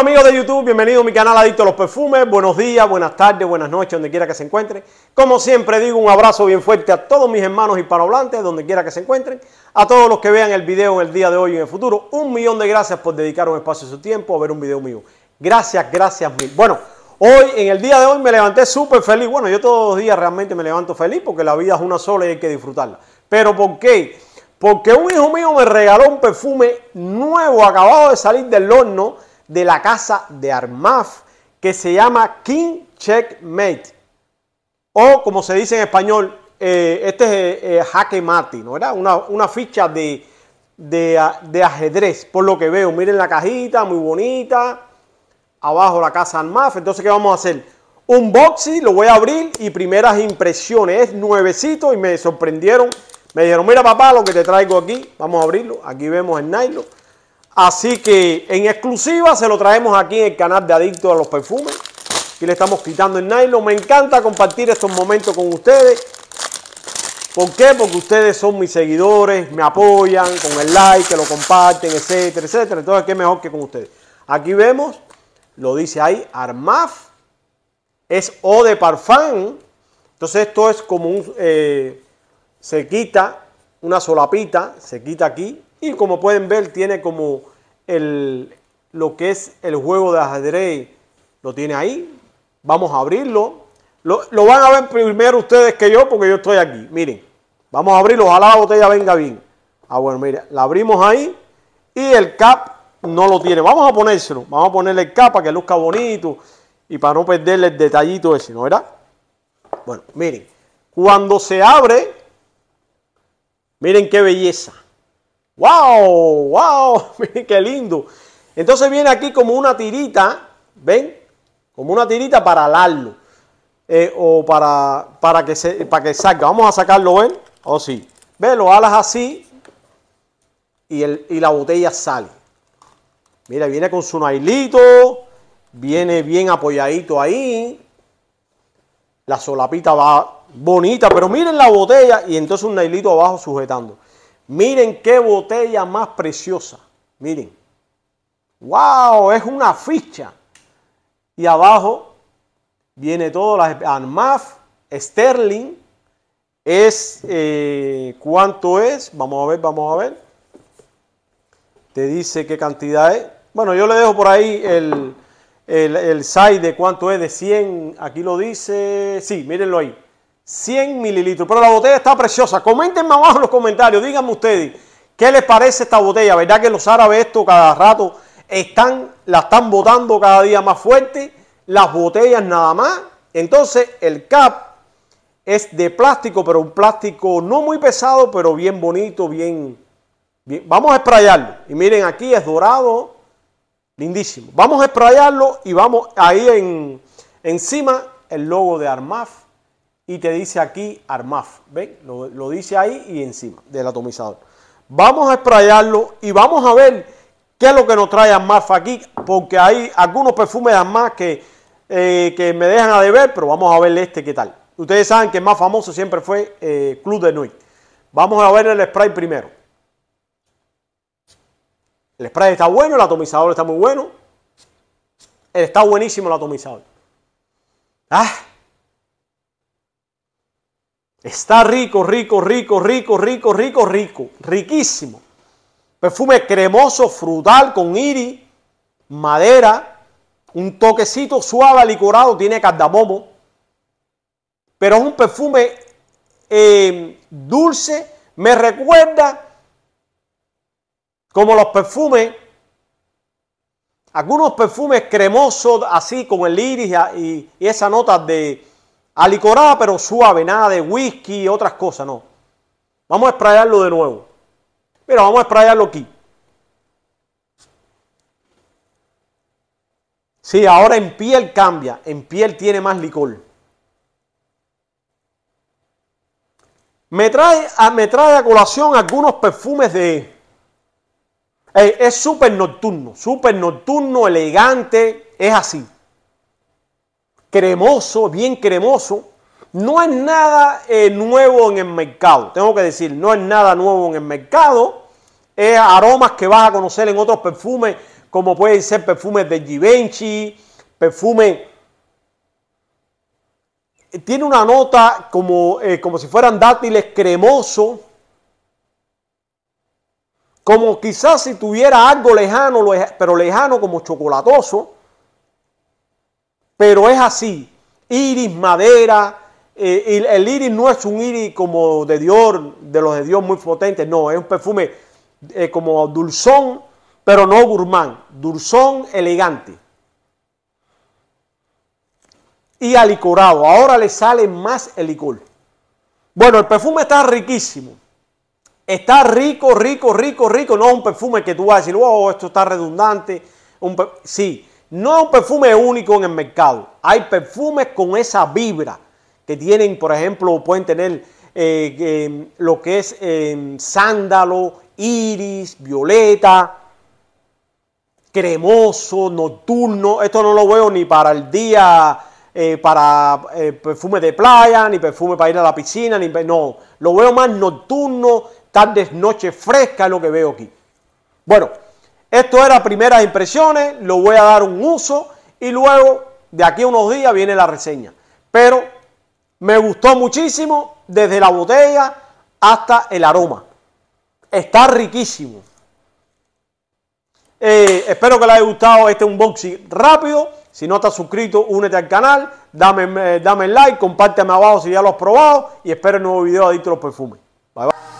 Hola amigos de YouTube, bienvenidos a mi canal Adicto a los Perfumes. Buenos días, buenas tardes, buenas noches, donde quiera que se encuentren. Como siempre digo, un abrazo bien fuerte a todos mis hermanos hispanohablantes, donde quiera que se encuentren. A todos los que vean el video en el día de hoy y en el futuro, un millón de gracias por dedicar un espacio de su tiempo a ver un video mío. Gracias, gracias mil. Bueno, hoy, en el día de hoy me levanté súper feliz. Bueno, yo todos los días realmente me levanto feliz porque la vida es una sola y hay que disfrutarla. Pero ¿por qué? Porque un hijo mío me regaló un perfume nuevo, acabado de salir del horno de la casa de Armaf que se llama King Checkmate. O como se dice en español, eh, este es eh, jaque mate, ¿no? era? Una, ficha de, ajedrez, por lo que veo. Miren la cajita, muy bonita. Abajo la casa Armaf. Entonces, ¿qué vamos a hacer? Un lo voy a abrir y primeras impresiones. Es nuevecito y me sorprendieron. Me dijeron, mira papá, lo que te traigo aquí. Vamos a abrirlo. Aquí vemos el nylon. Así que en exclusiva se lo traemos aquí en el canal de Adicto a los Perfumes. Y le estamos quitando el nylon. Me encanta compartir estos momentos con ustedes. ¿Por qué? Porque ustedes son mis seguidores, me apoyan con el like, que lo comparten, etcétera, etcétera. Entonces, ¿qué mejor que con ustedes? Aquí vemos, lo dice ahí, Armaf. Es O de Parfum. Entonces, esto es como un... Eh, se quita una solapita, se quita aquí, y como pueden ver, tiene como el, lo que es el juego de ajedrez, lo tiene ahí. Vamos a abrirlo. Lo, van a ver primero ustedes que yo, porque yo estoy aquí. Miren, vamos a abrirlo. Ojalá la botella venga bien. Ah, bueno, mira, la abrimos ahí y el cap no lo tiene. Vamos a ponérselo. Vamos a ponerle el cap para que luzca bonito y para no perderle el detallito ese, ¿no era? Bueno, miren, cuando se abre, miren qué belleza. ¡Wow! ¡Wow! Miren qué lindo. Entonces viene aquí como una tirita, ¿ven? Como una tirita para alarlo. Eh, o para, para, que se, para que salga. Vamos a sacarlo, ¿ven? O oh, sí. Ve, lo alas así y, el, y la botella sale. Mira, viene con su nailito, viene bien apoyadito ahí. La solapita va bonita, pero miren la botella y entonces un nailito abajo sujetando. Miren qué botella más preciosa. Miren. ¡Wow! Es una ficha. Y abajo viene todo, las ANMAF, Sterling. Es, eh, ¿cuánto es? Vamos a ver, vamos a ver. Te dice qué cantidad es. Bueno, yo le dejo por ahí el, el, el de cuánto es, de 100. Aquí lo dice. Sí, mírenlo ahí. 100 mililitros. Pero la botella está preciosa. Coméntenme abajo en los comentarios. Díganme ustedes, ¿qué les parece esta botella? ¿Verdad que los árabes esto cada rato están, la están botando cada día más fuerte? Las botellas nada más. Entonces el cap es de plástico, pero un plástico no muy pesado, pero bien bonito, bien... bien. Vamos a esprayarlo. Y miren, aquí es dorado. Lindísimo. Vamos a esprayarlo y vamos ahí en, encima el logo de Armaf y te dice aquí Armaf. ¿Ven? Lo, dice ahí y encima del atomizador. Vamos a sprayarlo y vamos a ver qué es lo que nos trae Armaf aquí, porque hay algunos perfumes de Armaf que, eh, me dejan a ver. pero vamos a ver este qué tal. Ustedes saben que más famoso siempre fue eh, Club de Nuit. Vamos a ver el spray primero. El spray está bueno, el atomizador está muy bueno. Está buenísimo el atomizador. ¡Ah! Está rico, rico, rico, rico, rico, rico, rico, riquísimo. Perfume cremoso, frutal, con iris, madera, un toquecito suave, licorado, tiene cardamomo. Pero es un perfume eh, dulce, me recuerda como los perfumes, algunos perfumes cremosos, así con el iris y esa nota de, Alicorada, pero suave, nada de whisky y otras cosas, no. Vamos a sprayarlo de nuevo. Mira, vamos a sprayarlo aquí. Sí, ahora en piel cambia, en piel tiene más licor. Me trae, a colación algunos perfumes de... es súper nocturno, súper nocturno, elegante, es así cremoso, bien cremoso. No es nada eh, nuevo en el mercado, tengo que decir, no es nada nuevo en el mercado. Es aromas que vas a conocer en otros perfumes, como pueden ser perfumes de Givenchy, perfume eh, Tiene una nota como, eh, como si fueran dátiles cremoso, como quizás si tuviera algo lejano, pero lejano como chocolatoso pero es así. Iris, madera, eh, el iris no es un iris como de Dior, de los de Dios muy potentes, no, es un perfume eh, como dulzón, pero no gourmand, dulzón elegante. Y alicorado, ahora le sale más el licor. Bueno, el perfume está riquísimo. Está rico, rico, rico, rico. No es un perfume que tú vas a decir, wow, oh, esto está redundante. sí, no un perfume único en el mercado. Hay perfumes con esa vibra que tienen, por ejemplo, pueden tener eh, eh, lo que es eh, sándalo, iris, violeta, cremoso, nocturno. Esto no lo veo ni para el día, para perfume de playa, ni perfume para ir a la piscina, ni, no. Lo veo más nocturno, tardes, noches fresca es lo que veo aquí. Bueno, esto era primeras impresiones, lo voy a dar un uso y luego de aquí a unos días viene la reseña. Pero me gustó muchísimo desde la botella hasta el aroma. Está riquísimo. Eh, espero que les haya gustado este unboxing rápido. Si no estás suscrito, únete al canal, dame, eh, dame like, compárteme abajo si ya lo has probado y espero el nuevo video de Adicto los Perfumes. Bye bye.